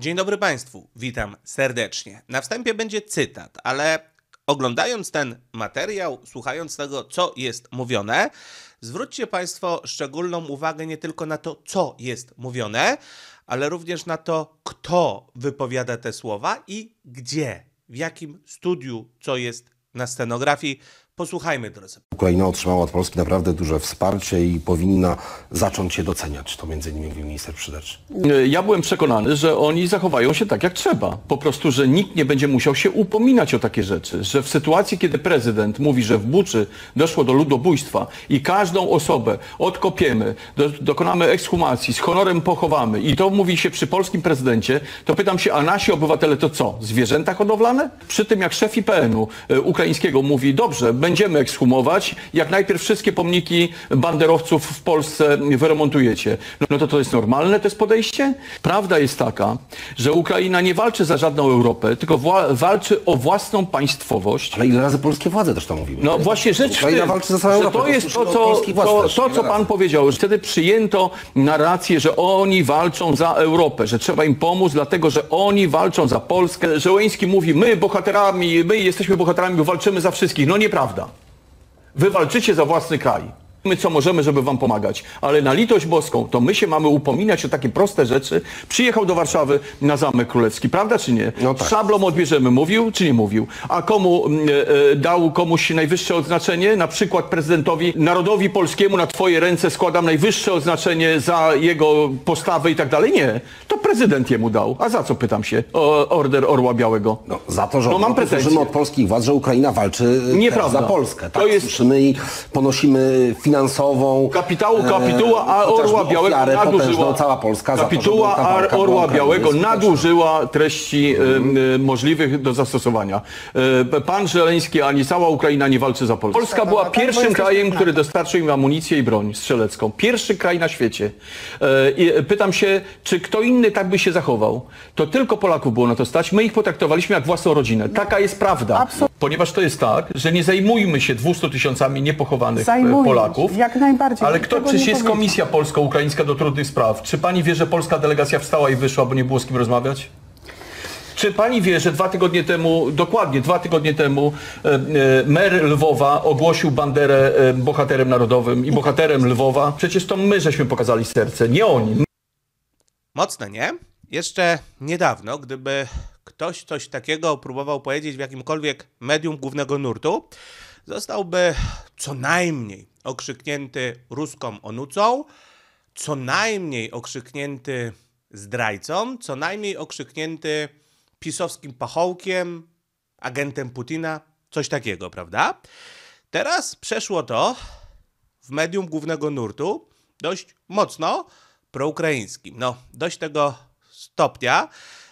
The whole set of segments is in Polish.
Dzień dobry Państwu, witam serdecznie. Na wstępie będzie cytat, ale oglądając ten materiał, słuchając tego, co jest mówione, zwróćcie Państwo szczególną uwagę nie tylko na to, co jest mówione, ale również na to, kto wypowiada te słowa i gdzie, w jakim studiu, co jest na scenografii. Posłuchajmy, drodzy. Ukraina otrzymała od Polski naprawdę duże wsparcie i powinna zacząć się doceniać. To między innymi mówił minister Przyderczy. E, ja byłem przekonany, że oni zachowają się tak jak trzeba. Po prostu, że nikt nie będzie musiał się upominać o takie rzeczy. Że w sytuacji, kiedy prezydent mówi, że w Buczy doszło do ludobójstwa i każdą osobę odkopiemy, do, dokonamy ekshumacji, z honorem pochowamy i to mówi się przy polskim prezydencie, to pytam się, a nasi obywatele to co? Zwierzęta hodowlane? Przy tym jak szef IPN-u e, ukraińskiego mówi, dobrze, będziemy ekshumować, jak najpierw wszystkie pomniki banderowców w Polsce wyremontujecie. No to to jest normalne, to jest podejście? Prawda jest taka, że Ukraina nie walczy za żadną Europę, tylko walczy o własną państwowość. Ale ile razy polskie władze też to mówiły? No właśnie rzecz Ukraina tym, walczy za całą Europę. To jest to, co, to, to, co pan powiedział. Że wtedy przyjęto narrację, że oni walczą za Europę, że trzeba im pomóc, dlatego że oni walczą za Polskę. Żołęński mówi, my bohaterami, my jesteśmy bohaterami, bo walczymy za wszystkich. No nieprawda prawda. Wy walczycie za własny kraj my co możemy, żeby wam pomagać. Ale na litość boską, to my się mamy upominać o takie proste rzeczy. Przyjechał do Warszawy na Zamek Królewski, prawda czy nie? No tak. Szablom odbierzemy, mówił czy nie mówił? A komu mm, e, e, dał komuś najwyższe odznaczenie? Na przykład prezydentowi Narodowi Polskiemu na twoje ręce składam najwyższe odznaczenie za jego postawę i tak dalej? Nie. To prezydent jemu dał. A za co pytam się? O, order Orła Białego. No, za to, że no, mam no, od polskich władz, że Ukraina walczy za Polskę. Tak? To jest... Słyszymy i ponosimy finansową finansową. Kapitału, e, kapituła a Orła Białego nadużyła. Cała Polska kapituła to, Orła Białego nadużyła treści mm. możliwych do zastosowania. E, pan Żeleński ani cała Ukraina nie walczy za Polskę. Polska była pierwszym krajem, który dostarczył im amunicję i broń strzelecką. Pierwszy kraj na świecie. E, pytam się, czy kto inny tak by się zachował? To tylko Polaków było na to stać. My ich potraktowaliśmy jak własną rodzinę. Taka jest prawda. Absolutnie. Ponieważ to jest tak, że nie zajmujmy się 200 tysiącami niepochowanych e, Zajmujmy Polaków. Jak najbardziej. Ale kto, przecież jest komisja polsko-ukraińska do trudnych spraw. Czy pani wie, że polska delegacja wstała i wyszła, bo nie było z kim rozmawiać? Czy pani wie, że dwa tygodnie temu, dokładnie dwa tygodnie temu, e, e mer Lwowa ogłosił Banderę e, bohaterem narodowym i bohaterem Lwowa? Przecież to my żeśmy pokazali serce, nie oni. Mocne, nie? Jeszcze niedawno, gdyby ktoś coś takiego próbował powiedzieć w jakimkolwiek medium głównego nurtu, zostałby co najmniej okrzyknięty ruską onucą, co najmniej okrzyknięty zdrajcą, co najmniej okrzyknięty pisowskim pachołkiem, agentem Putina, coś takiego, prawda? Teraz przeszło to w medium głównego nurtu dość mocno proukraińskim. No, dość tego stopnia,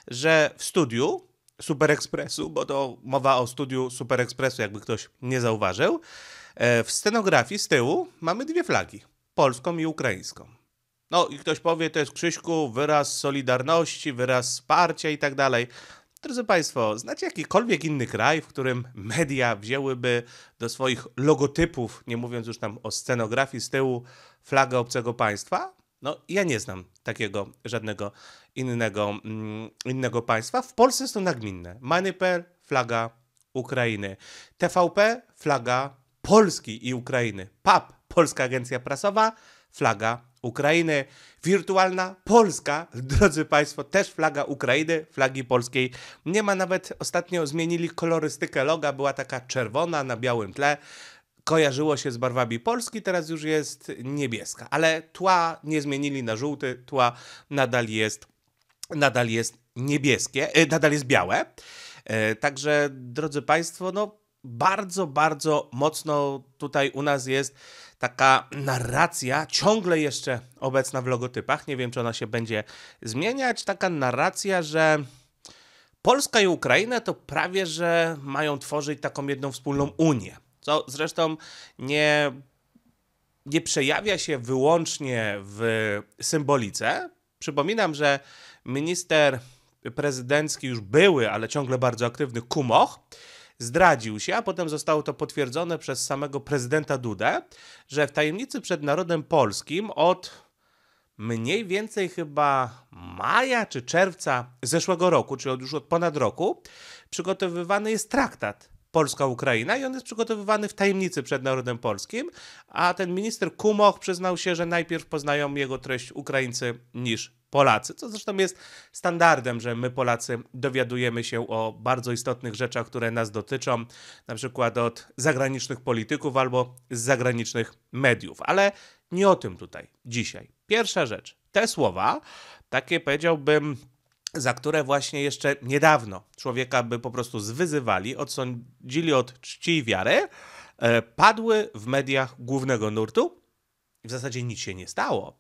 że w studiu Super Expressu, bo to mowa o studiu Super Expressu, jakby ktoś nie zauważył, e, w scenografii z tyłu mamy dwie flagi, polską i ukraińską. No i ktoś powie, to jest Krzyśku wyraz solidarności, wyraz wsparcia i tak dalej. Drodzy Państwo, znacie jakikolwiek inny kraj, w którym media wzięłyby do swoich logotypów, nie mówiąc już tam o scenografii z tyłu, flagę obcego państwa? No, ja nie znam takiego żadnego innego, mm, innego państwa. W Polsce jest to nagminne. MoneyPal, flaga Ukrainy. TVP, flaga Polski i Ukrainy. PAP, Polska Agencja Prasowa, flaga Ukrainy. Wirtualna Polska, drodzy Państwo, też flaga Ukrainy, flagi polskiej. Nie ma nawet, ostatnio zmienili kolorystykę loga, była taka czerwona na białym tle. Kojarzyło się z barwami Polski, teraz już jest niebieska, ale tła nie zmienili na żółty, tła nadal jest nadal jest niebieskie, e, nadal jest białe. E, także, drodzy Państwo, no bardzo, bardzo mocno tutaj u nas jest taka narracja, ciągle jeszcze obecna w logotypach, nie wiem czy ona się będzie zmieniać, taka narracja, że Polska i Ukraina to prawie, że mają tworzyć taką jedną wspólną Unię, co zresztą nie, nie przejawia się wyłącznie w symbolice. Przypominam, że minister prezydencki już były, ale ciągle bardzo aktywny Kumoch zdradził się, a potem zostało to potwierdzone przez samego prezydenta Dudę, że w tajemnicy przed narodem polskim od mniej więcej chyba maja czy czerwca zeszłego roku, czyli od już od ponad roku, przygotowywany jest traktat Polska-Ukraina i on jest przygotowywany w tajemnicy przed narodem polskim, a ten minister Kumoch przyznał się, że najpierw poznają jego treść Ukraińcy niż Polacy, co zresztą jest standardem, że my Polacy dowiadujemy się o bardzo istotnych rzeczach, które nas dotyczą, na przykład od zagranicznych polityków albo z zagranicznych mediów, ale nie o tym tutaj dzisiaj. Pierwsza rzecz, te słowa, takie powiedziałbym za które właśnie jeszcze niedawno człowieka by po prostu zwyzywali, odsądzili od czci i wiary, e, padły w mediach głównego nurtu i w zasadzie nic się nie stało.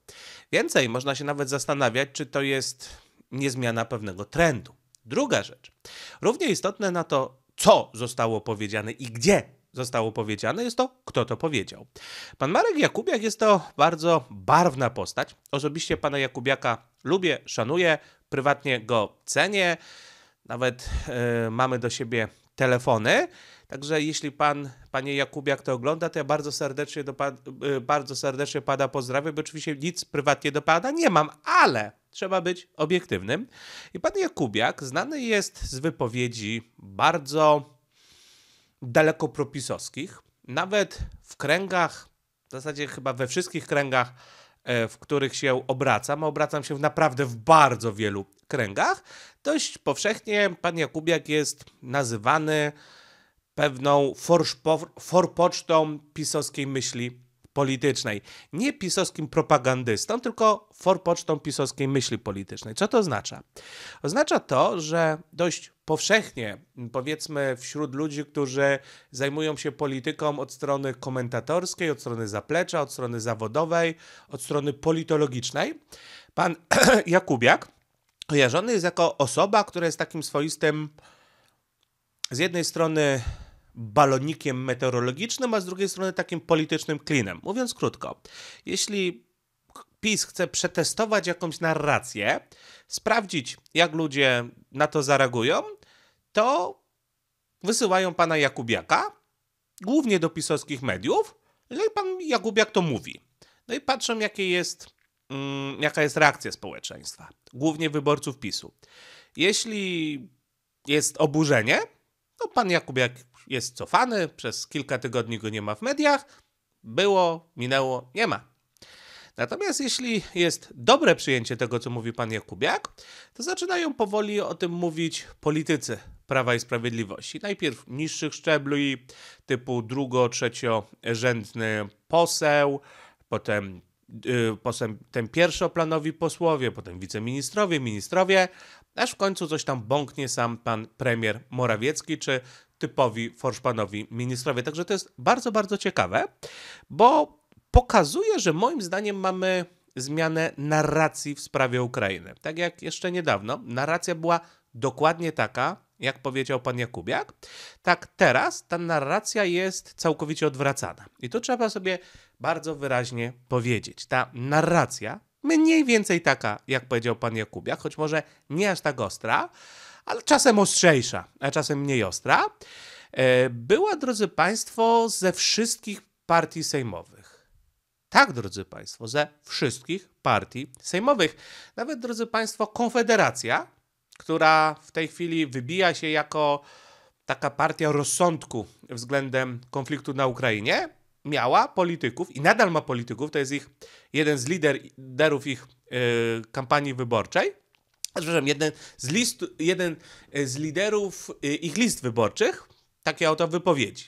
Więcej, można się nawet zastanawiać, czy to jest niezmiana pewnego trendu. Druga rzecz. Równie istotne na to, co zostało powiedziane i gdzie zostało powiedziane, jest to, kto to powiedział. Pan Marek Jakubiak jest to bardzo barwna postać. Osobiście pana Jakubiaka lubię, szanuję, prywatnie go cenię. Nawet yy, mamy do siebie telefony. Także jeśli pan, panie Jakubiak to ogląda, to ja bardzo serdecznie, do pan, e, bardzo serdecznie pana pozdrawiam, bo oczywiście nic prywatnie do pana nie mam, ale trzeba być obiektywnym. I pan Jakubiak znany jest z wypowiedzi bardzo daleko propisowskich. Nawet w kręgach, w zasadzie chyba we wszystkich kręgach, e, w których się obracam, a obracam się naprawdę w bardzo wielu kręgach, dość powszechnie pan Jakubiak jest nazywany pewną forpocztą pisowskiej myśli politycznej. Nie pisowskim propagandystą, tylko forpocztą pisowskiej myśli politycznej. Co to oznacza? Oznacza to, że dość powszechnie, powiedzmy wśród ludzi, którzy zajmują się polityką od strony komentatorskiej, od strony zaplecza, od strony zawodowej, od strony politologicznej, pan Jakubiak kojarzony jest jako osoba, która jest takim swoistym z jednej strony balonikiem meteorologicznym, a z drugiej strony takim politycznym klinem. Mówiąc krótko, jeśli PiS chce przetestować jakąś narrację, sprawdzić, jak ludzie na to zareagują, to wysyłają pana Jakubiaka, głównie do pisowskich mediów, no i pan Jakubiak to mówi. No i patrzą, jakie jest, mm, jaka jest reakcja społeczeństwa, głównie wyborców PiSu. Jeśli jest oburzenie, to pan Jakubiak jest cofany, przez kilka tygodni go nie ma w mediach. Było, minęło, nie ma. Natomiast jeśli jest dobre przyjęcie tego, co mówi pan Jakubiak, to zaczynają powoli o tym mówić politycy Prawa i Sprawiedliwości. Najpierw niższych szczebli, typu drugo-, trzeciorzędny poseł, potem, yy, potem ten pierwszoplanowi posłowie, potem wiceministrowie, ministrowie, aż w końcu coś tam bąknie sam pan premier Morawiecki czy typowi Forszpanowi ministrowie. Także to jest bardzo, bardzo ciekawe, bo pokazuje, że moim zdaniem mamy zmianę narracji w sprawie Ukrainy. Tak jak jeszcze niedawno, narracja była dokładnie taka, jak powiedział pan Jakubiak, tak teraz ta narracja jest całkowicie odwracana. I to trzeba sobie bardzo wyraźnie powiedzieć. Ta narracja mniej więcej taka, jak powiedział pan Jakubiak, choć może nie aż tak ostra, ale czasem ostrzejsza, a czasem mniej ostra, e, była, drodzy Państwo, ze wszystkich partii sejmowych. Tak, drodzy Państwo, ze wszystkich partii sejmowych. Nawet, drodzy Państwo, Konfederacja, która w tej chwili wybija się jako taka partia rozsądku względem konfliktu na Ukrainie, miała polityków i nadal ma polityków, to jest ich jeden z liderów ich yy, kampanii wyborczej, przepraszam, jeden z, list, jeden e, z liderów e, ich list wyborczych takie oto wypowiedzi.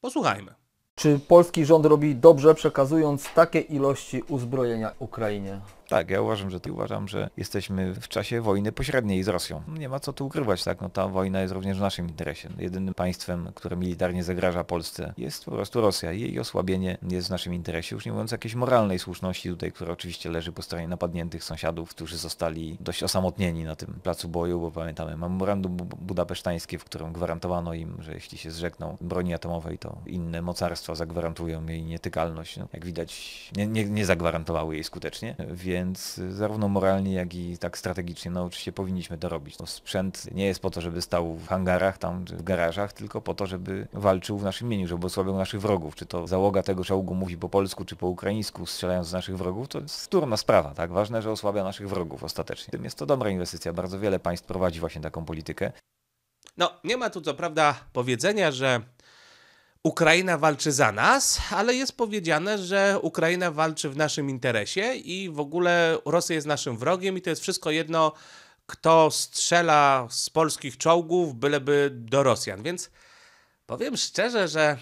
Posłuchajmy. Czy polski rząd robi dobrze przekazując takie ilości uzbrojenia Ukrainie? Tak, ja uważam, że tak. uważam, że jesteśmy w czasie wojny pośredniej z Rosją. Nie ma co tu ukrywać, tak? No ta wojna jest również w naszym interesie. Jedynym państwem, które militarnie zagraża Polsce jest po prostu Rosja. Jej osłabienie jest w naszym interesie, już nie mówiąc jakiejś moralnej słuszności tutaj, która oczywiście leży po stronie napadniętych sąsiadów, którzy zostali dość osamotnieni na tym placu boju, bo pamiętamy memorandum budapesztańskie, w którym gwarantowano im, że jeśli się zrzekną broni atomowej, to inne mocarstwa zagwarantują jej nietykalność. No, jak widać, nie, nie, nie zagwarantowały jej skutecznie, więc więc zarówno moralnie, jak i tak strategicznie, no oczywiście powinniśmy to robić. No, sprzęt nie jest po to, żeby stał w hangarach tam, czy w garażach, tylko po to, żeby walczył w naszym imieniu, żeby osłabiał naszych wrogów. Czy to załoga tego czołgu mówi po polsku, czy po ukraińsku, strzelając z naszych wrogów, to jest wtórna sprawa, tak? Ważne, że osłabia naszych wrogów ostatecznie. Tym jest to dobra inwestycja. Bardzo wiele państw prowadzi właśnie taką politykę. No, nie ma tu co prawda powiedzenia, że Ukraina walczy za nas, ale jest powiedziane, że Ukraina walczy w naszym interesie i w ogóle Rosja jest naszym wrogiem i to jest wszystko jedno, kto strzela z polskich czołgów, byleby do Rosjan. Więc powiem szczerze, że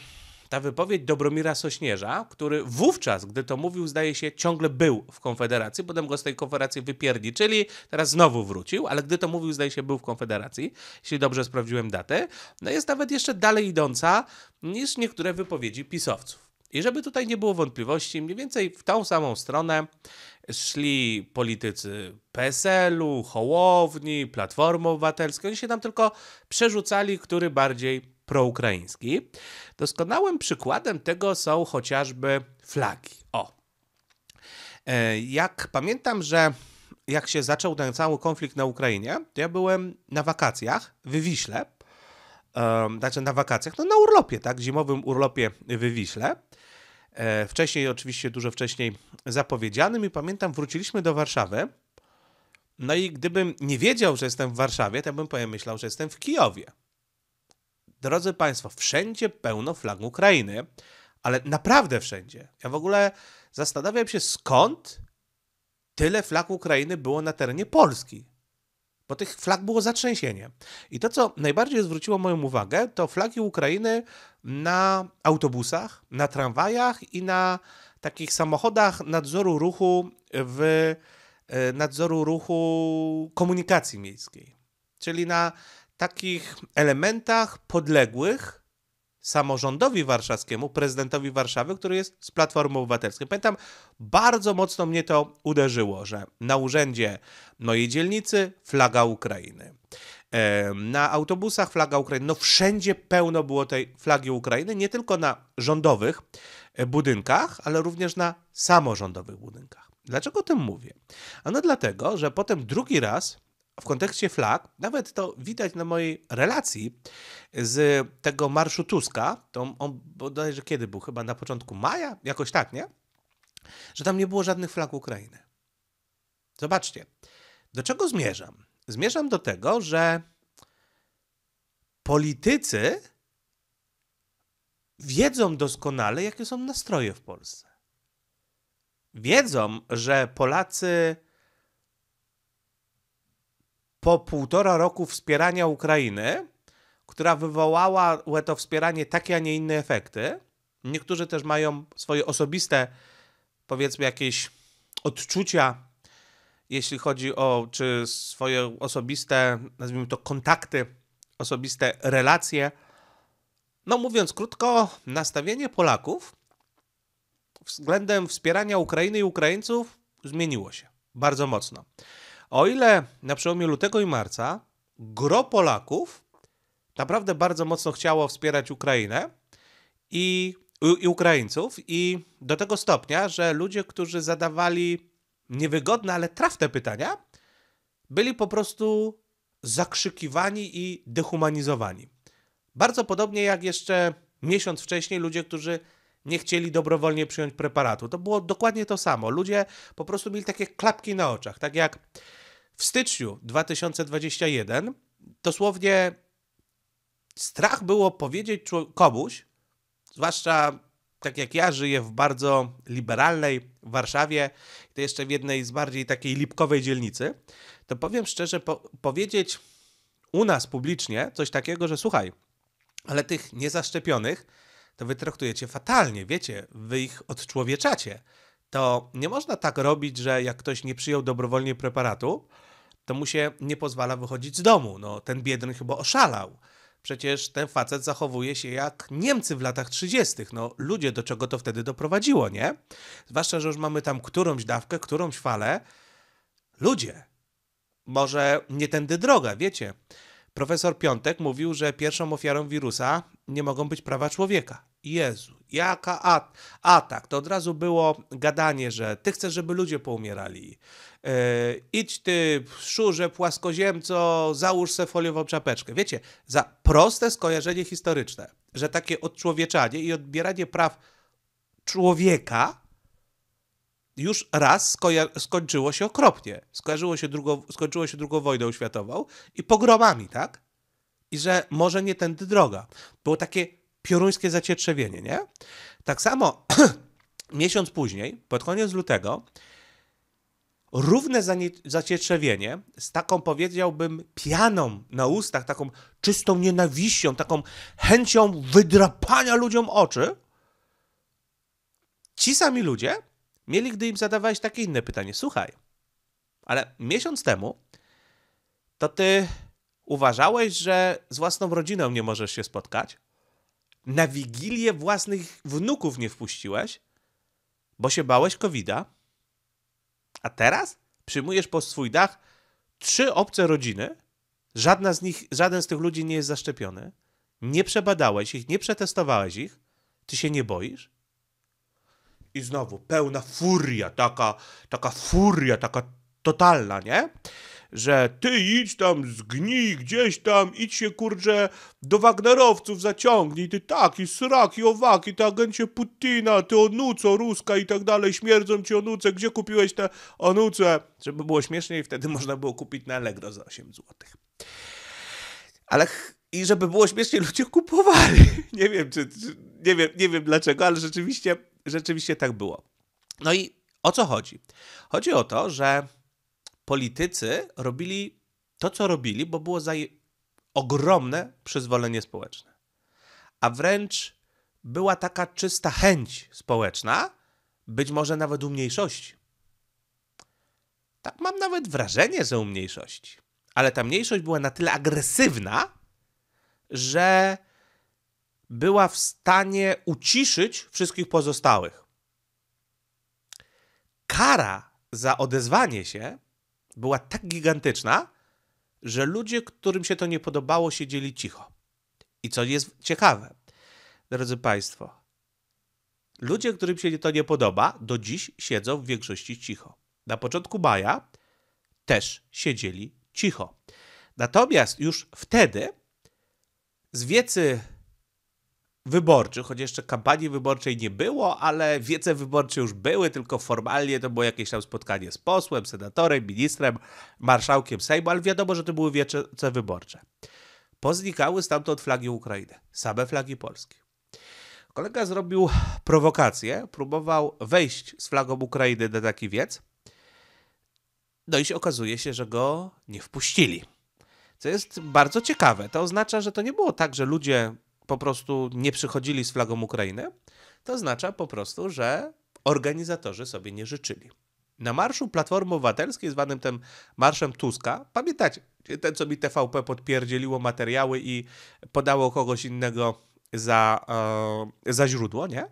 ta wypowiedź Dobromira Sośnierza, który wówczas, gdy to mówił, zdaje się, ciągle był w Konfederacji, potem go z tej Konfederacji wypierdi, czyli teraz znowu wrócił, ale gdy to mówił, zdaje się, był w Konfederacji, jeśli dobrze sprawdziłem datę, no jest nawet jeszcze dalej idąca niż niektóre wypowiedzi pisowców. I żeby tutaj nie było wątpliwości, mniej więcej w tą samą stronę szli politycy PSL-u, Hołowni, Platformy Obywatelskiej. Oni się tam tylko przerzucali, który bardziej proukraiński. Doskonałym przykładem tego są chociażby flagi. O. E, jak pamiętam, że jak się zaczął ten cały konflikt na Ukrainie, to ja byłem na wakacjach w Wiśle. Znaczy na wakacjach, no na urlopie, tak? Zimowym urlopie w Wiśle. E, wcześniej, oczywiście dużo wcześniej zapowiedzianym i pamiętam, wróciliśmy do Warszawy. No i gdybym nie wiedział, że jestem w Warszawie, to bym powiem że jestem w Kijowie drodzy Państwo, wszędzie pełno flag Ukrainy, ale naprawdę wszędzie. Ja w ogóle zastanawiam się, skąd tyle flag Ukrainy było na terenie Polski. Bo tych flag było zatrzęsienie. I to, co najbardziej zwróciło moją uwagę, to flagi Ukrainy na autobusach, na tramwajach i na takich samochodach nadzoru ruchu w e, nadzoru ruchu komunikacji miejskiej. Czyli na takich elementach podległych samorządowi warszawskiemu, prezydentowi Warszawy, który jest z Platformy Obywatelskiej. Pamiętam, bardzo mocno mnie to uderzyło, że na urzędzie mojej dzielnicy flaga Ukrainy. Na autobusach flaga Ukrainy, no wszędzie pełno było tej flagi Ukrainy, nie tylko na rządowych e, budynkach, ale również na samorządowych budynkach. Dlaczego o tym mówię? Ano dlatego, że potem drugi raz w kontekście flag, nawet to widać na mojej relacji z tego marszu Tuska, to on bodajże kiedy był, chyba na początku maja, jakoś tak, nie? Że tam nie było żadnych flag Ukrainy. Zobaczcie, do czego zmierzam? Zmierzam do tego, że politycy wiedzą doskonale, jakie są nastroje w Polsce. Wiedzą, że Polacy po półtora roku wspierania Ukrainy, która wywołała to wspieranie takie, a nie inne efekty. Niektórzy też mają swoje osobiste, powiedzmy, jakieś odczucia, jeśli chodzi o czy swoje osobiste, nazwijmy to kontakty, osobiste relacje. No, mówiąc krótko, nastawienie Polaków względem wspierania Ukrainy i Ukraińców zmieniło się bardzo mocno. O ile na przełomie lutego i marca gro Polaków naprawdę bardzo mocno chciało wspierać Ukrainę i, i Ukraińców i do tego stopnia, że ludzie, którzy zadawali niewygodne, ale trafne pytania, byli po prostu zakrzykiwani i dehumanizowani. Bardzo podobnie jak jeszcze miesiąc wcześniej ludzie, którzy nie chcieli dobrowolnie przyjąć preparatu. To było dokładnie to samo. Ludzie po prostu mieli takie klapki na oczach. Tak jak w styczniu 2021 dosłownie strach było powiedzieć komuś, zwłaszcza tak jak ja żyję w bardzo liberalnej Warszawie, to jeszcze w jednej z bardziej takiej lipkowej dzielnicy, to powiem szczerze, po powiedzieć u nas publicznie coś takiego, że słuchaj, ale tych niezaszczepionych to wy traktujecie fatalnie, wiecie, wy ich odczłowieczacie. To nie można tak robić, że jak ktoś nie przyjął dobrowolnie preparatu, to mu się nie pozwala wychodzić z domu. No, ten biedny chyba oszalał. Przecież ten facet zachowuje się jak Niemcy w latach 30. No, ludzie, do czego to wtedy doprowadziło, nie? Zwłaszcza, że już mamy tam którąś dawkę, którąś falę. Ludzie, może nie tędy droga, wiecie? Profesor Piątek mówił, że pierwszą ofiarą wirusa nie mogą być prawa człowieka. Jezu, jaka at atak. To od razu było gadanie, że ty chcesz, żeby ludzie poumierali. E, idź ty, szurze, płaskoziemco, załóż se foliową czapeczkę. Wiecie, za proste skojarzenie historyczne, że takie odczłowieczanie i odbieranie praw człowieka już raz skończyło się okropnie. skończyło się drugo, skończyło się drugą wojną światową i pogromami, tak? I że może nie tędy droga. Było takie pioruńskie zacietrzewienie, nie? Tak samo miesiąc później, pod koniec lutego, równe zacietrzewienie z taką, powiedziałbym, pianą na ustach, taką czystą nienawiścią, taką chęcią wydrapania ludziom oczy, ci sami ludzie mieli, gdy im zadawałeś takie inne pytanie. Słuchaj, ale miesiąc temu to ty uważałeś, że z własną rodziną nie możesz się spotkać? Na wigilię własnych wnuków nie wpuściłeś, bo się bałeś covida? A teraz przyjmujesz pod swój dach trzy obce rodziny? Żadna z nich, żaden z tych ludzi nie jest zaszczepiony. Nie przebadałeś ich, nie przetestowałeś ich. Ty się nie boisz? i znowu pełna furia, taka, taka furia, taka totalna, nie? Że ty idź tam, zgnij gdzieś tam, idź się kurczę do Wagnerowców zaciągnij, ty taki, i owaki, ty agencie Putina, ty onuco ruska i tak dalej, śmierdzą ci onuce, gdzie kupiłeś te onuce? Żeby było śmieszniej, wtedy można było kupić na Allegro za 8 zł. Ale i żeby było śmiesznie, ludzie kupowali. Nie wiem, czy, czy, nie, wiem, nie wiem dlaczego, ale rzeczywiście rzeczywiście tak było. No i o co chodzi? Chodzi o to, że politycy robili to, co robili, bo było za ogromne przyzwolenie społeczne. A wręcz była taka czysta chęć społeczna, być może nawet u mniejszości. Tak mam nawet wrażenie, że u mniejszości. Ale ta mniejszość była na tyle agresywna, że była w stanie uciszyć wszystkich pozostałych. Kara za odezwanie się była tak gigantyczna, że ludzie, którym się to nie podobało, siedzieli cicho. I co jest ciekawe, drodzy Państwo, ludzie, którym się to nie podoba, do dziś siedzą w większości cicho. Na początku maja też siedzieli cicho. Natomiast już wtedy z wiecy wyborczy, choć jeszcze kampanii wyborczej nie było, ale wiece wyborcze już były, tylko formalnie to było jakieś tam spotkanie z posłem, senatorem, ministrem, marszałkiem Sejmu, ale wiadomo, że to były wiece wyborcze. Poznikały stamtąd flagi Ukrainy, same flagi polskie. Kolega zrobił prowokację, próbował wejść z flagą Ukrainy na taki wiec, no i się okazuje się, że go nie wpuścili. Co jest bardzo ciekawe. To oznacza, że to nie było tak, że ludzie po prostu nie przychodzili z flagą Ukrainy, to oznacza po prostu, że organizatorzy sobie nie życzyli. Na marszu Platformy Obywatelskiej, zwanym tym Marszem Tuska, pamiętacie, ten co mi TVP podpierdzieliło materiały i podało kogoś innego za, e, za źródło, nie?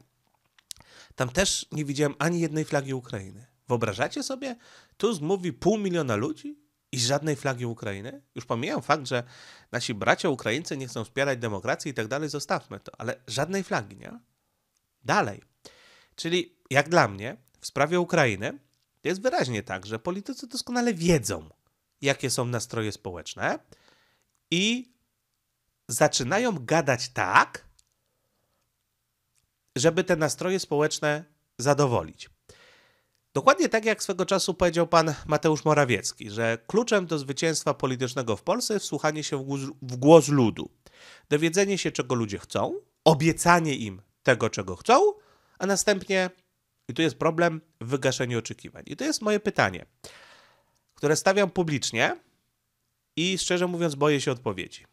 Tam też nie widziałem ani jednej flagi Ukrainy. Wyobrażacie sobie? Tusk mówi pół miliona ludzi, i żadnej flagi Ukrainy? Już pomijam fakt, że nasi bracia Ukraińcy nie chcą wspierać demokracji i tak dalej, zostawmy to, ale żadnej flagi, nie? Dalej. Czyli jak dla mnie, w sprawie Ukrainy jest wyraźnie tak, że politycy doskonale wiedzą, jakie są nastroje społeczne i zaczynają gadać tak, żeby te nastroje społeczne zadowolić. Dokładnie tak jak swego czasu powiedział pan Mateusz Morawiecki, że kluczem do zwycięstwa politycznego w Polsce jest słuchanie się w głos, w głos ludu, dowiedzenie się czego ludzie chcą, obiecanie im tego czego chcą, a następnie, i tu jest problem, wygaszenie oczekiwań. I to jest moje pytanie, które stawiam publicznie i szczerze mówiąc boję się odpowiedzi.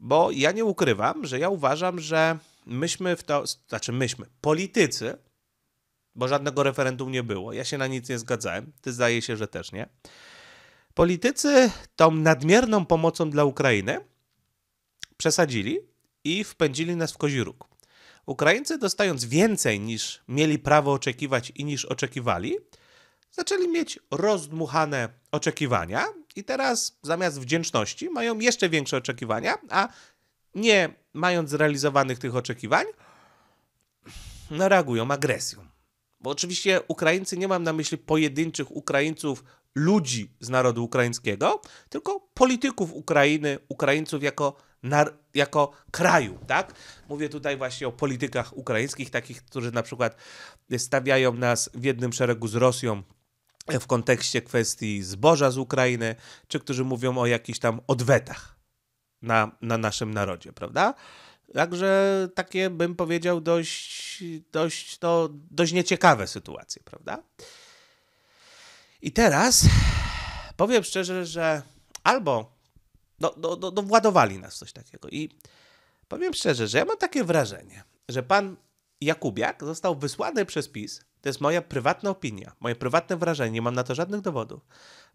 Bo ja nie ukrywam, że ja uważam, że myśmy w to, znaczy myśmy, politycy bo żadnego referendum nie było. Ja się na nic nie zgadzałem, ty zdaje się, że też nie. Politycy tą nadmierną pomocą dla Ukrainy przesadzili i wpędzili nas w kozi róg. Ukraińcy dostając więcej niż mieli prawo oczekiwać i niż oczekiwali, zaczęli mieć rozdmuchane oczekiwania i teraz zamiast wdzięczności mają jeszcze większe oczekiwania, a nie mając zrealizowanych tych oczekiwań, no reagują agresją bo oczywiście Ukraińcy nie mam na myśli pojedynczych Ukraińców, ludzi z narodu ukraińskiego, tylko polityków Ukrainy, Ukraińców jako, nar- jako kraju, tak? Mówię tutaj właśnie o politykach ukraińskich, takich, którzy na przykład stawiają nas w jednym szeregu z Rosją w kontekście kwestii zboża z Ukrainy, czy którzy mówią o jakichś tam odwetach na, na naszym narodzie, prawda? Także takie bym powiedział dość, dość, no, dość nieciekawe sytuacje, prawda? I teraz powiem szczerze, że albo no, no, no, no władowali nas coś takiego i powiem szczerze, że ja mam takie wrażenie, że pan Jakubiak został wysłany przez PiS. To jest moja prywatna opinia, moje prywatne wrażenie, nie mam na to żadnych dowodów.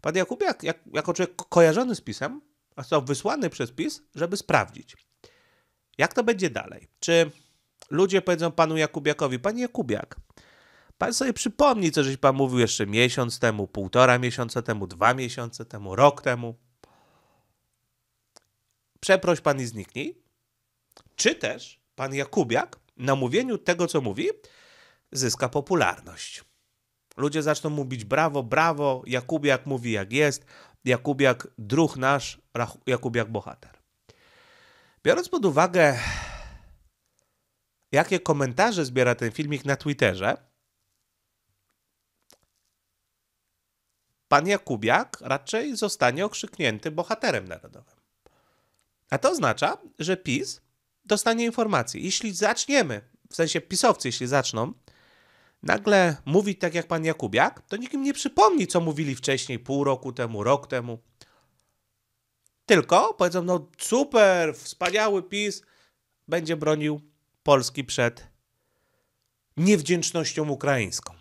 Pan Jakubiak, jak, jako człowiek kojarzony z PiSem, został wysłany przez PiS, żeby sprawdzić, jak to będzie dalej? Czy ludzie powiedzą panu Jakubiakowi, panie Jakubiak, pan sobie przypomni, co żeś pan mówił jeszcze miesiąc temu, półtora miesiąca temu, dwa miesiące temu, rok temu. Przeproś pan i zniknij. Czy też pan Jakubiak na mówieniu tego, co mówi, zyska popularność. Ludzie zaczną mówić brawo, brawo, Jakubiak mówi jak jest, Jakubiak druh nasz, Jakubiak bohater. Biorąc pod uwagę, jakie komentarze zbiera ten filmik na Twitterze, pan Jakubiak raczej zostanie okrzyknięty bohaterem narodowym. A to oznacza, że PiS dostanie informację. Jeśli zaczniemy, w sensie pisowcy, jeśli zaczną, nagle mówić tak jak pan Jakubiak, to nikt im nie przypomni, co mówili wcześniej, pół roku temu, rok temu. Tylko powiedzą, no super, wspaniały PiS będzie bronił Polski przed niewdzięcznością ukraińską.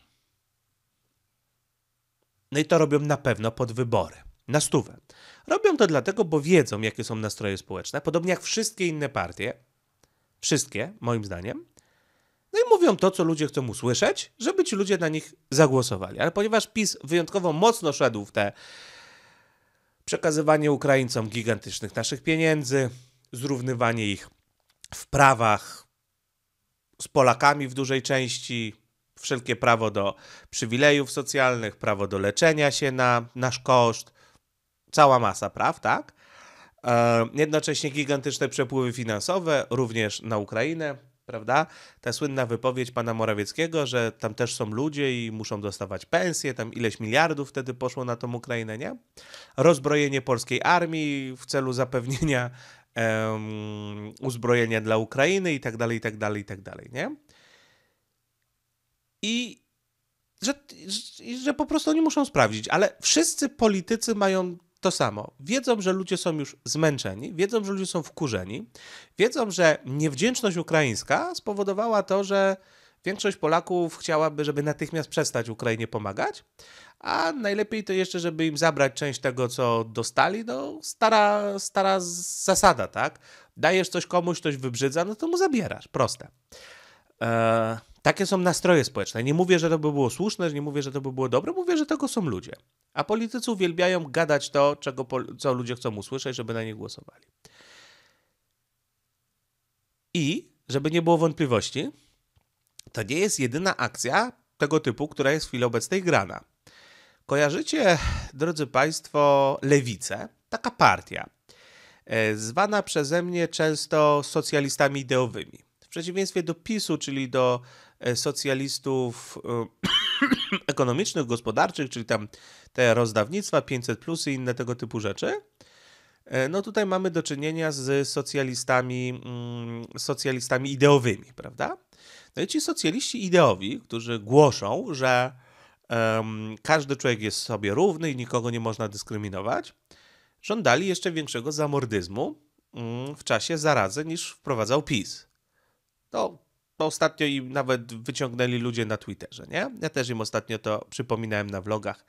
No i to robią na pewno pod wybory, na stówę. Robią to dlatego, bo wiedzą, jakie są nastroje społeczne, podobnie jak wszystkie inne partie, wszystkie, moim zdaniem. No i mówią to, co ludzie chcą usłyszeć, żeby ci ludzie na nich zagłosowali. Ale ponieważ PiS wyjątkowo mocno szedł w te przekazywanie Ukraińcom gigantycznych naszych pieniędzy, zrównywanie ich w prawach z Polakami w dużej części, wszelkie prawo do przywilejów socjalnych, prawo do leczenia się na nasz koszt, cała masa praw, tak? E, jednocześnie gigantyczne przepływy finansowe również na Ukrainę, prawda? Ta słynna wypowiedź pana Morawieckiego, że tam też są ludzie i muszą dostawać pensje, tam ileś miliardów wtedy poszło na tą Ukrainę, nie? Rozbrojenie polskiej armii w celu zapewnienia um, uzbrojenia dla Ukrainy i tak dalej, i tak dalej, i tak dalej, nie? I że, że, że po prostu oni muszą sprawdzić, ale wszyscy politycy mają to samo. Wiedzą, że ludzie są już zmęczeni, wiedzą, że ludzie są wkurzeni, wiedzą, że niewdzięczność ukraińska spowodowała to, że większość Polaków chciałaby, żeby natychmiast przestać Ukrainie pomagać, a najlepiej to jeszcze, żeby im zabrać część tego, co dostali. No, stara, stara zasada, tak? Dajesz coś komuś, ktoś wybrzydza, no to mu zabierasz. Proste. Eee takie są nastroje społeczne. Nie mówię, że to by było słuszne, nie mówię, że to by było dobre, mówię, że tego są ludzie. A politycy uwielbiają gadać to, czego, co ludzie chcą usłyszeć, żeby na nie głosowali. I, żeby nie było wątpliwości, to nie jest jedyna akcja tego typu, która jest w chwili obecnej grana. Kojarzycie, drodzy Państwo, lewicę, taka partia, e, zwana przeze mnie często socjalistami ideowymi. W przeciwieństwie do PiSu, czyli do E, socjalistów e, ekonomicznych, gospodarczych, czyli tam te rozdawnictwa, 500 plus i inne tego typu rzeczy. E, no tutaj mamy do czynienia z socjalistami, mm, socjalistami ideowymi, prawda? No i ci socjaliści ideowi, którzy głoszą, że um, każdy człowiek jest sobie równy i nikogo nie można dyskryminować, żądali jeszcze większego zamordyzmu um, w czasie zarazy niż wprowadzał PiS. To ostatnio im nawet wyciągnęli ludzie na Twitterze, nie? Ja też im ostatnio to przypominałem na vlogach.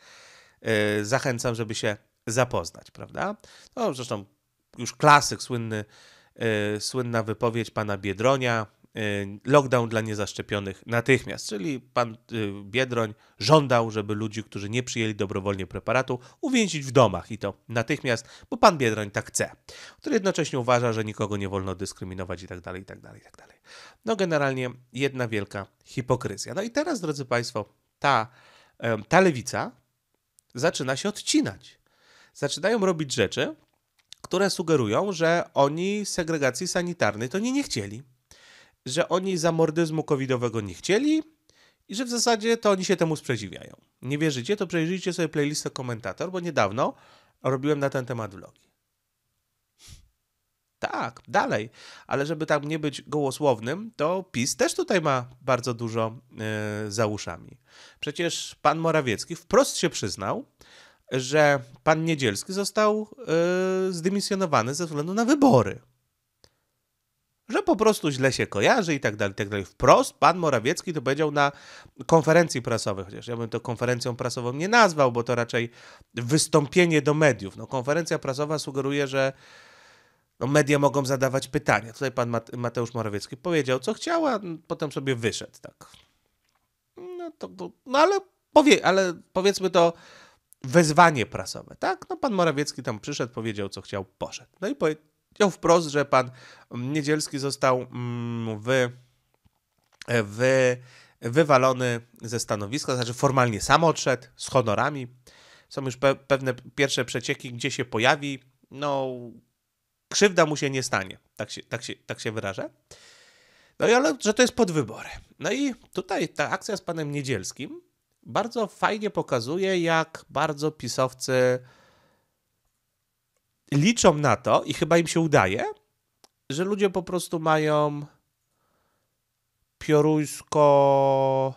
Yy, zachęcam, żeby się zapoznać, prawda? No zresztą już klasyk, słynny, yy, słynna wypowiedź pana Biedronia, Y, lockdown dla niezaszczepionych natychmiast. Czyli pan y, Biedroń żądał, żeby ludzi, którzy nie przyjęli dobrowolnie preparatu, uwięzić w domach i to natychmiast, bo pan Biedroń tak chce. Który jednocześnie uważa, że nikogo nie wolno dyskryminować i tak dalej, i tak dalej, i tak dalej. No generalnie jedna wielka hipokryzja. No i teraz, drodzy państwo, ta, ta lewica zaczyna się odcinać. Zaczynają robić rzeczy, które sugerują, że oni segregacji sanitarnej to nie nie chcieli że oni zamordyzmu covidowego nie chcieli i że w zasadzie to oni się temu sprzeciwiają. Nie wierzycie? To przejrzyjcie sobie playlistę komentator, bo niedawno robiłem na ten temat vlogi. Tak, dalej. Ale żeby tam nie być gołosłownym, to PiS też tutaj ma bardzo dużo yy, za uszami. Przecież pan Morawiecki wprost się przyznał, że pan Niedzielski został yy, zdymisjonowany ze względu na wybory że po prostu źle się kojarzy i tak dalej, i tak dalej. Wprost pan Morawiecki to powiedział na konferencji prasowej, chociaż ja bym to konferencją prasową nie nazwał, bo to raczej wystąpienie do mediów. No, konferencja prasowa sugeruje, że no, media mogą zadawać pytania. Tutaj pan Mateusz Morawiecki powiedział, co chciał, a no, potem sobie wyszedł. Tak. No, to, no ale, powie, ale powiedzmy to wezwanie prasowe, tak? No pan Morawiecki tam przyszedł, powiedział, co chciał, poszedł. No i po powiedział wprost, że pan Niedzielski został mm, wy, e, wy, wywalony ze stanowiska, znaczy formalnie sam odszedł z honorami. Są już pe pewne pierwsze przecieki, gdzie się pojawi. No, krzywda mu się nie stanie, tak się, tak się, tak się wyrażę. No i ale, że to jest pod wybory. No i tutaj ta akcja z panem Niedzielskim bardzo fajnie pokazuje, jak bardzo pisowcy liczą na to i chyba im się udaje, że ludzie po prostu mają piorujsko.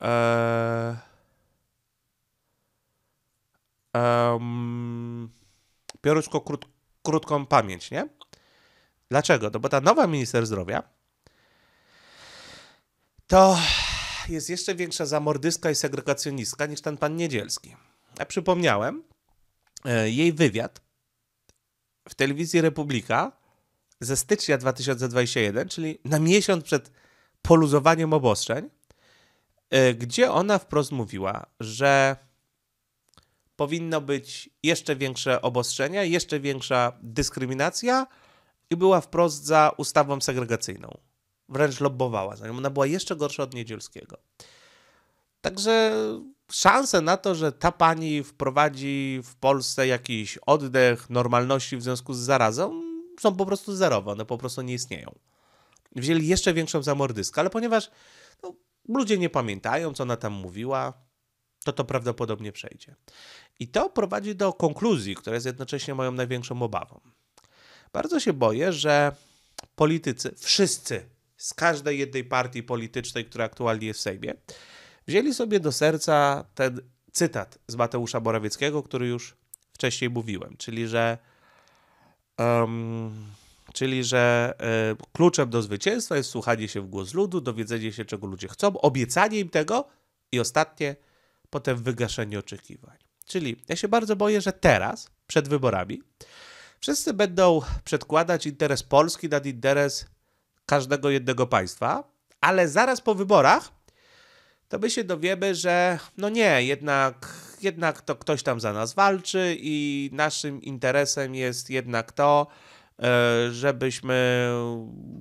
Eee, um, krót, krótką pamięć, nie? Dlaczego? No bo ta nowa minister zdrowia to jest jeszcze większa zamordyska i segregacjonistka niż ten pan Niedzielski. Ja przypomniałem, E, jej wywiad w telewizji Republika ze stycznia 2021, czyli na miesiąc przed poluzowaniem obostrzeń, e, gdzie ona wprost mówiła, że powinno być jeszcze większe obostrzenia, jeszcze większa dyskryminacja i była wprost za ustawą segregacyjną. Wręcz lobbowała za nią. Ona była jeszcze gorsza od Niedzielskiego. Także szanse na to, że ta pani wprowadzi w Polsce jakiś oddech normalności w związku z zarazą, są po prostu zerowe, one po prostu nie istnieją. Wzięli jeszcze większą zamordyskę, ale ponieważ no, ludzie nie pamiętają, co ona tam mówiła, to to prawdopodobnie przejdzie. I to prowadzi do konkluzji, która jest jednocześnie moją największą obawą. Bardzo się boję, że politycy, wszyscy z każdej jednej partii politycznej, która aktualnie jest w Sejmie, wzięli sobie do serca ten cytat z Mateusza Borawieckiego, który już wcześniej mówiłem, czyli że um, czyli że y, kluczem do zwycięstwa jest słuchanie się w głos ludu, dowiedzenie się, czego ludzie chcą, obiecanie im tego i ostatnie, potem wygaszenie oczekiwań. Czyli ja się bardzo boję, że teraz, przed wyborami, wszyscy będą przedkładać interes Polski nad interes każdego jednego państwa, ale zaraz po wyborach to my się dowiemy, że no nie, jednak, jednak to ktoś tam za nas walczy i naszym interesem jest jednak to, e, żebyśmy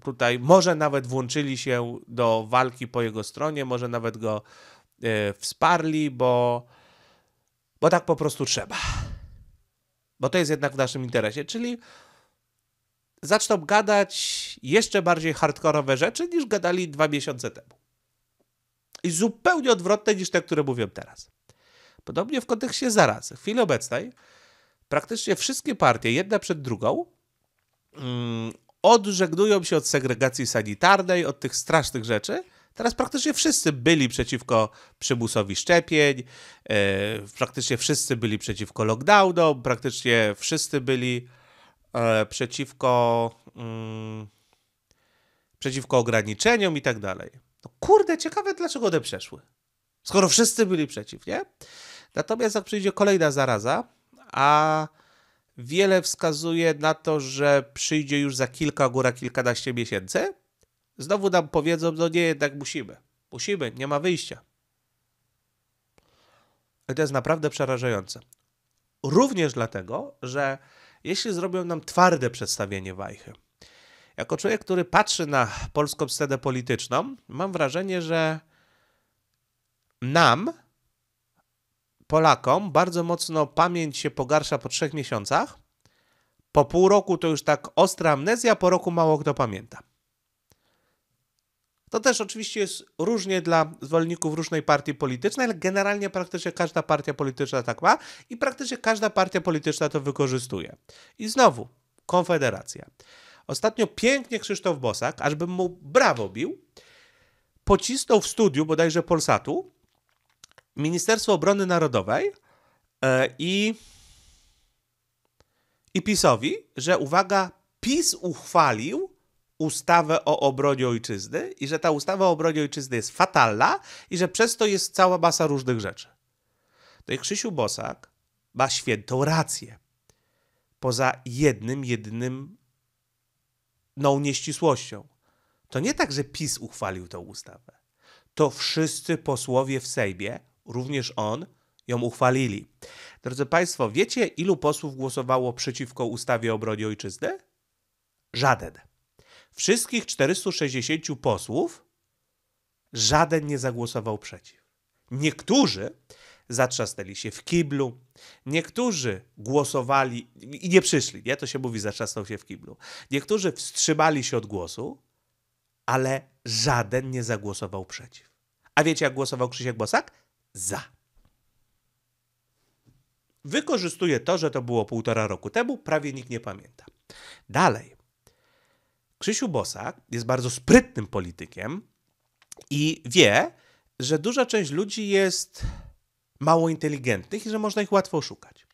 tutaj może nawet włączyli się do walki po jego stronie, może nawet go e, wsparli, bo, bo tak po prostu trzeba. Bo to jest jednak w naszym interesie. Czyli zaczną gadać jeszcze bardziej hardkorowe rzeczy niż gadali dwa miesiące temu i zupełnie odwrotne niż te, które mówiłem teraz. Podobnie w kontekście zaraz. W chwili obecnej praktycznie wszystkie partie, jedna przed drugą, mm, odżegnują się od segregacji sanitarnej, od tych strasznych rzeczy. Teraz praktycznie wszyscy byli przeciwko przymusowi szczepień, yy, praktycznie wszyscy byli przeciwko lockdownom, praktycznie wszyscy byli yy, przeciwko, yy, przeciwko ograniczeniom i tak dalej. No kurde, ciekawe, dlaczego one przeszły. Skoro wszyscy byli przeciw, nie? Natomiast jak przyjdzie kolejna zaraza, a wiele wskazuje na to, że przyjdzie już za kilka, góra kilkanaście miesięcy, znowu nam powiedzą, no nie, jednak musimy. Musimy, nie ma wyjścia. I to jest naprawdę przerażające. Również dlatego, że jeśli zrobią nam twarde przedstawienie wajchy, jako człowiek, który patrzy na polską scenę polityczną, mam wrażenie, że nam, Polakom, bardzo mocno pamięć się pogarsza po trzech miesiącach. Po pół roku to już tak ostra amnezja, po roku mało kto pamięta. To też oczywiście jest różnie dla zwolenników różnej partii politycznej, ale generalnie praktycznie każda partia polityczna tak ma i praktycznie każda partia polityczna to wykorzystuje. I znowu, Konfederacja. Ostatnio pięknie Krzysztof Bosak, ażbym mu brawo bił, pocisnął w studiu bodajże Polsatu Ministerstwo Obrony Narodowej e, i, i PiSowi, że uwaga, PiS uchwalił ustawę o obronie ojczyzny i że ta ustawa o obronie ojczyzny jest fatalna i że przez to jest cała masa różnych rzeczy. To no i Krzysiu Bosak ma świętą rację. Poza jednym, jedynym no nieścisłością. To nie tak, że PiS uchwalił tę ustawę. To wszyscy posłowie w Sejmie, również on, ją uchwalili. Drodzy Państwo, wiecie, ilu posłów głosowało przeciwko ustawie o broni ojczyzny? Żaden. Wszystkich 460 posłów, żaden nie zagłosował przeciw. Niektórzy zatrzasnęli się w kiblu. Niektórzy głosowali i nie przyszli, nie? To się mówi, zatrzasnął się w kiblu. Niektórzy wstrzymali się od głosu, ale żaden nie zagłosował przeciw. A wiecie, jak głosował Krzysiek Bosak? Za. Wykorzystuje to, że to było półtora roku temu, prawie nikt nie pamięta. Dalej. Krzysiu Bosak jest bardzo sprytnym politykiem i wie, że duża część ludzi jest mało inteligentnych i że można ich łatwo szukać.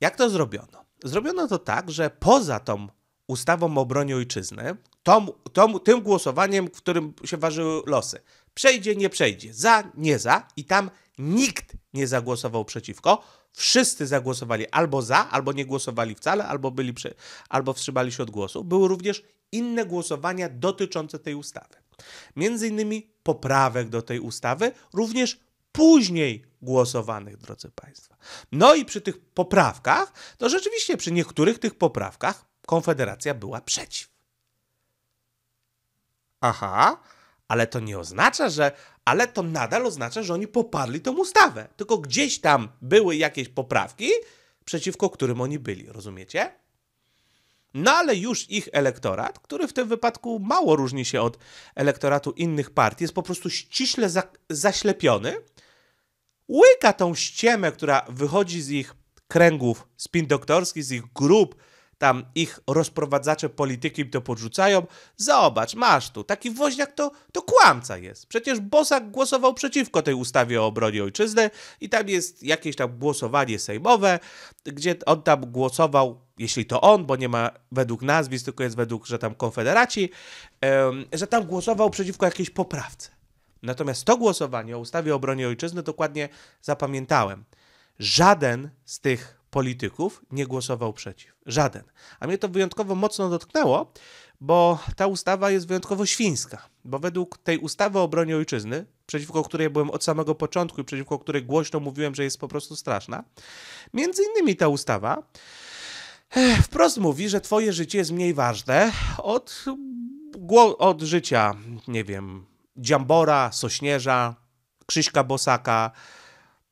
Jak to zrobiono? Zrobiono to tak, że poza tą ustawą o obronie ojczyzny, tą, tą, tym głosowaniem, w którym się ważyły losy, przejdzie, nie przejdzie, za, nie za, i tam nikt nie zagłosował przeciwko, wszyscy zagłosowali albo za, albo nie głosowali wcale, albo, byli albo wstrzymali się od głosu. Były również inne głosowania dotyczące tej ustawy. Między innymi poprawek do tej ustawy, również później głosowanych, drodzy Państwo. No i przy tych poprawkach, to rzeczywiście przy niektórych tych poprawkach Konfederacja była przeciw. Aha, ale to nie oznacza, że. Ale to nadal oznacza, że oni poparli tą ustawę. Tylko gdzieś tam były jakieś poprawki, przeciwko którym oni byli, rozumiecie? No ale już ich elektorat, który w tym wypadku mało różni się od elektoratu innych partii, jest po prostu ściśle za zaślepiony łyka tą ściemę, która wychodzi z ich kręgów spin doktorskich, z ich grup, tam ich rozprowadzacze polityki to podrzucają. Zobacz, masz tu, taki woźniak to, to kłamca jest. Przecież Bosak głosował przeciwko tej ustawie o obronie ojczyzny i tam jest jakieś tam głosowanie sejmowe, gdzie on tam głosował, jeśli to on, bo nie ma według nazwisk, tylko jest według, że tam konfederaci, że tam głosował przeciwko jakiejś poprawce. Natomiast to głosowanie o ustawie o obronie ojczyzny dokładnie zapamiętałem. Żaden z tych polityków nie głosował przeciw. Żaden. A mnie to wyjątkowo mocno dotknęło, bo ta ustawa jest wyjątkowo świńska. Bo według tej ustawy o obronie ojczyzny, przeciwko której byłem od samego początku i przeciwko której głośno mówiłem, że jest po prostu straszna, między innymi ta ustawa eh, wprost mówi, że twoje życie jest mniej ważne od, od życia, nie wiem, Dziambora, Sośnierza, Krzyśka Bosaka,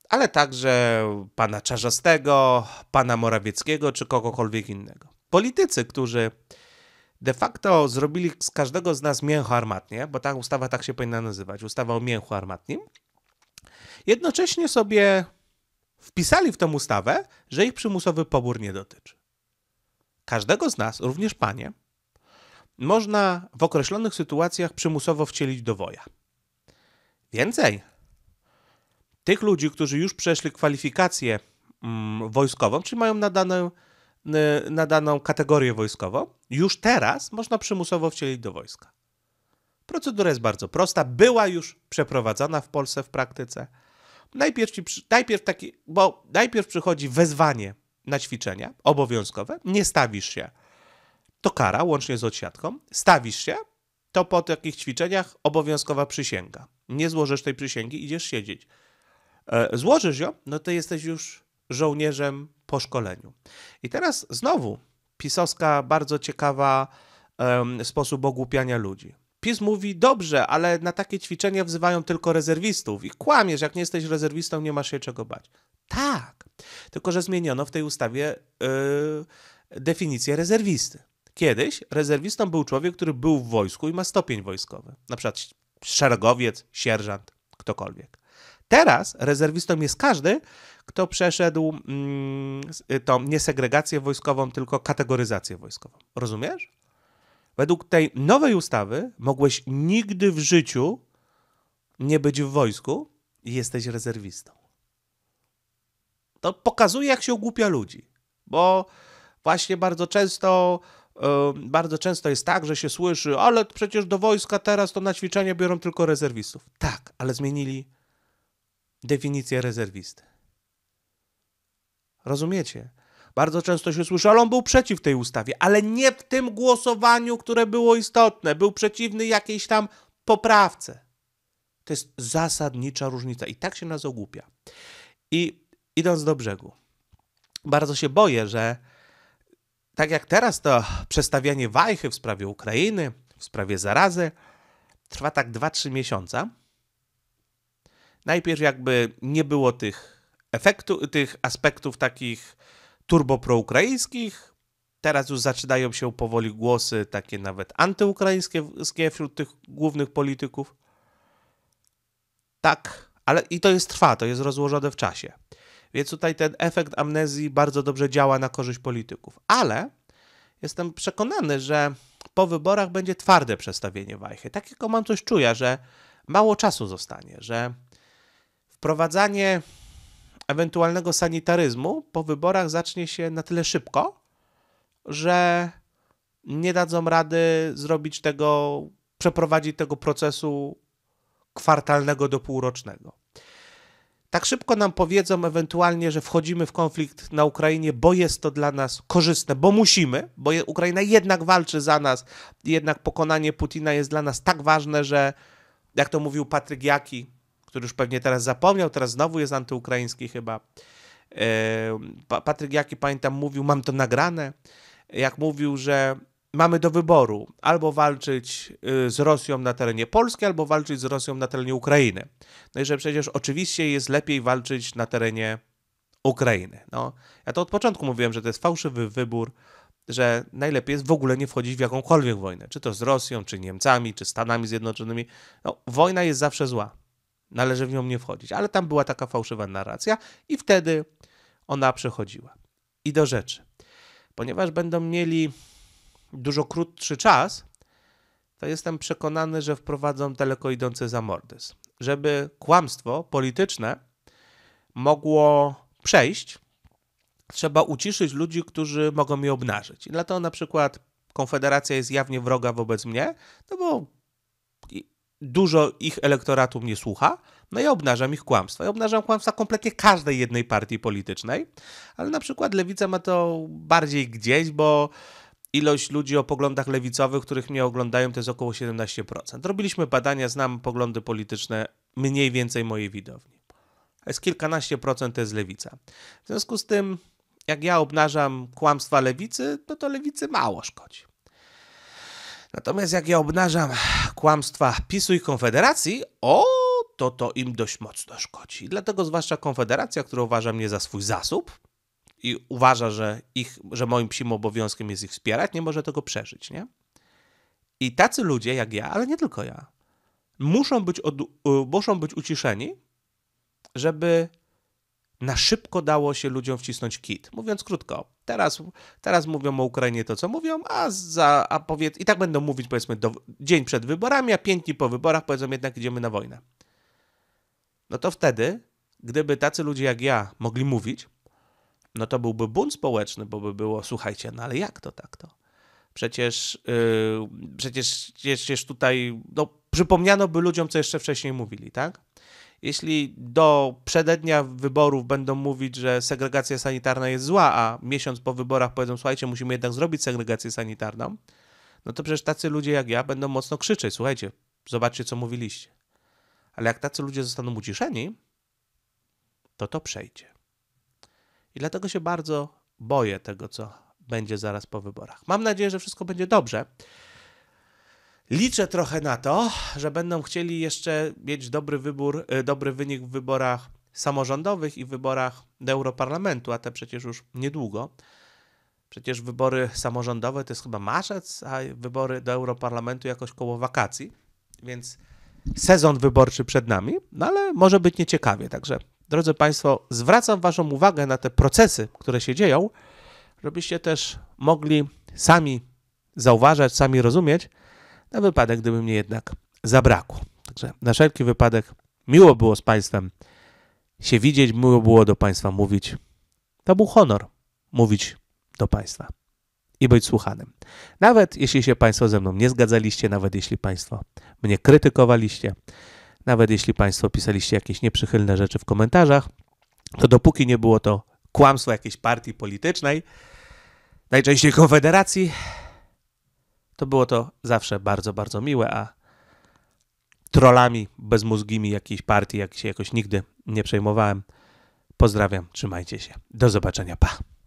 ale także pana Czarzastego, pana Morawieckiego czy kogokolwiek innego. Politycy, którzy de facto zrobili z każdego z nas mięcho armatnie, bo ta ustawa tak się powinna nazywać, ustawa o mięchu armatnim, jednocześnie sobie wpisali w tę ustawę, że ich przymusowy pobór nie dotyczy. Każdego z nas, również panie, można w określonych sytuacjach przymusowo wcielić do woja. Więcej, tych ludzi, którzy już przeszli kwalifikację mm, wojskową, czyli mają nadaną, y, nadaną kategorię wojskową, już teraz można przymusowo wcielić do wojska. Procedura jest bardzo prosta, była już przeprowadzana w Polsce w praktyce. Najpierw, najpierw, taki, bo najpierw przychodzi wezwanie na ćwiczenia obowiązkowe, nie stawisz się to kara, łącznie z odsiadką. Stawisz się, to po takich ćwiczeniach obowiązkowa przysięga. Nie złożysz tej przysięgi, idziesz siedzieć. E, złożysz ją, no to jesteś już żołnierzem po szkoleniu. I teraz znowu pisowska bardzo ciekawa um, sposób ogłupiania ludzi. PiS mówi, dobrze, ale na takie ćwiczenia wzywają tylko rezerwistów i kłamiesz, jak nie jesteś rezerwistą, nie masz się czego bać. Tak, tylko że zmieniono w tej ustawie yy, definicję rezerwisty. Kiedyś rezerwistą był człowiek, który był w wojsku i ma stopień wojskowy, na przykład szeregowiec, sierżant, ktokolwiek. Teraz rezerwistą jest każdy, kto przeszedł mm, tą nie segregację wojskową, tylko kategoryzację wojskową. Rozumiesz? Według tej nowej ustawy mogłeś nigdy w życiu nie być w wojsku i jesteś rezerwistą. To pokazuje, jak się głupia ludzi, bo właśnie bardzo często bardzo często jest tak, że się słyszy, ale przecież do wojska teraz to na ćwiczenia biorą tylko rezerwistów. Tak, ale zmienili definicję rezerwisty. Rozumiecie? Bardzo często się słyszy, ale on był przeciw tej ustawie, ale nie w tym głosowaniu, które było istotne. Był przeciwny jakiejś tam poprawce. To jest zasadnicza różnica i tak się nas ogłupia. I idąc do brzegu, bardzo się boję, że tak jak teraz to przestawianie wajchy w sprawie Ukrainy, w sprawie zarazy, trwa tak 2-3 miesiące. Najpierw jakby nie było tych efektu, tych aspektów takich turboproukraińskich, teraz już zaczynają się powoli głosy takie nawet antyukraińskie wśród tych głównych polityków. Tak, ale i to jest trwa, to jest rozłożone w czasie. Więc tutaj ten efekt amnezji bardzo dobrze działa na korzyść polityków. Ale jestem przekonany, że po wyborach będzie twarde przestawienie wajchy. Takiego mam coś czuja, że mało czasu zostanie, że wprowadzanie ewentualnego sanitaryzmu po wyborach zacznie się na tyle szybko, że nie dadzą rady zrobić tego, przeprowadzić tego procesu kwartalnego do półrocznego tak szybko nam powiedzą ewentualnie, że wchodzimy w konflikt na Ukrainie, bo jest to dla nas korzystne, bo musimy, bo Ukraina jednak walczy za nas, jednak pokonanie Putina jest dla nas tak ważne, że jak to mówił Patryk Jaki, który już pewnie teraz zapomniał, teraz znowu jest antyukraiński chyba. Patryk Jaki, pamiętam, mówił, mam to nagrane, jak mówił, że mamy do wyboru albo walczyć y, z Rosją na terenie Polski, albo walczyć z Rosją na terenie Ukrainy. No i że przecież oczywiście jest lepiej walczyć na terenie Ukrainy. No, ja to od początku mówiłem, że to jest fałszywy wybór, że najlepiej jest w ogóle nie wchodzić w jakąkolwiek wojnę, czy to z Rosją, czy Niemcami, czy Stanami Zjednoczonymi. No, wojna jest zawsze zła. Należy w nią nie wchodzić, ale tam była taka fałszywa narracja i wtedy ona przechodziła. I do rzeczy. Ponieważ będą mieli dużo krótszy czas, to jestem przekonany, że wprowadzą daleko idący zamordys. Żeby kłamstwo polityczne mogło przejść, trzeba uciszyć ludzi, którzy mogą je obnażyć. I dlatego na przykład Konfederacja jest jawnie wroga wobec mnie, no bo dużo ich elektoratu mnie słucha, no i obnażam ich kłamstwa. Ja obnażam kłamstwa kompletnie każdej jednej partii politycznej, ale na przykład Lewica ma to bardziej gdzieś, bo ilość ludzi o poglądach lewicowych, których mnie oglądają, to jest około 17%. Robiliśmy badania, znam poglądy polityczne mniej więcej mojej widowni. Jest kilkanaście procent to jest lewica. W związku z tym, jak ja obnażam kłamstwa lewicy, to to lewicy mało szkodzi. Natomiast jak ja obnażam kłamstwa PiSu i Konfederacji, o, to to im dość mocno szkodzi. Dlatego zwłaszcza Konfederacja, która uważa mnie za swój zasób, i uważa, że, ich, że moim psim obowiązkiem jest ich wspierać, nie może tego przeżyć, nie? I tacy ludzie jak ja, ale nie tylko ja, muszą być, od, muszą być uciszeni, żeby na szybko dało się ludziom wcisnąć kit. Mówiąc krótko, teraz, teraz mówią o Ukrainie to, co mówią, a, za, a powiedz, i tak będą mówić powiedzmy do, dzień przed wyborami, a pięć dni po wyborach powiedzą jednak idziemy na wojnę. No to wtedy, gdyby tacy ludzie jak ja mogli mówić, no to byłby bunt społeczny, bo by było, słuchajcie, no ale jak to tak to? Przecież, yy, przecież, przecież tutaj no, przypomniano by ludziom, co jeszcze wcześniej mówili, tak? Jeśli do przedednia wyborów będą mówić, że segregacja sanitarna jest zła, a miesiąc po wyborach powiedzą, słuchajcie, musimy jednak zrobić segregację sanitarną, no to przecież tacy ludzie jak ja będą mocno krzyczeć, słuchajcie, zobaczcie, co mówiliście. Ale jak tacy ludzie zostaną uciszeni, to to przejdzie. I dlatego się bardzo boję tego, co będzie zaraz po wyborach. Mam nadzieję, że wszystko będzie dobrze. Liczę trochę na to, że będą chcieli jeszcze mieć dobry wybór, e, dobry wynik w wyborach samorządowych i wyborach do Europarlamentu, a te przecież już niedługo. Przecież wybory samorządowe to jest chyba marzec, a wybory do Europarlamentu jakoś koło wakacji, więc sezon wyborczy przed nami, no ale może być nieciekawie, także drodzy Państwo, zwracam Waszą uwagę na te procesy, które się dzieją, żebyście też mogli sami zauważać, sami rozumieć, na wypadek, gdyby mnie jednak zabrakło. Także na wszelki wypadek miło było z Państwem się widzieć, miło było do Państwa mówić. To był honor mówić do Państwa i być słuchanym. Nawet jeśli się Państwo ze mną nie zgadzaliście, nawet jeśli Państwo mnie krytykowaliście, nawet jeśli Państwo pisaliście jakieś nieprzychylne rzeczy w komentarzach, to dopóki nie było to kłamstwo jakiejś partii politycznej, najczęściej Konfederacji, to było to zawsze bardzo, bardzo miłe, a trollami bezmózgimi jakiejś partii, jak się jakoś nigdy nie przejmowałem. Pozdrawiam, trzymajcie się. Do zobaczenia, pa!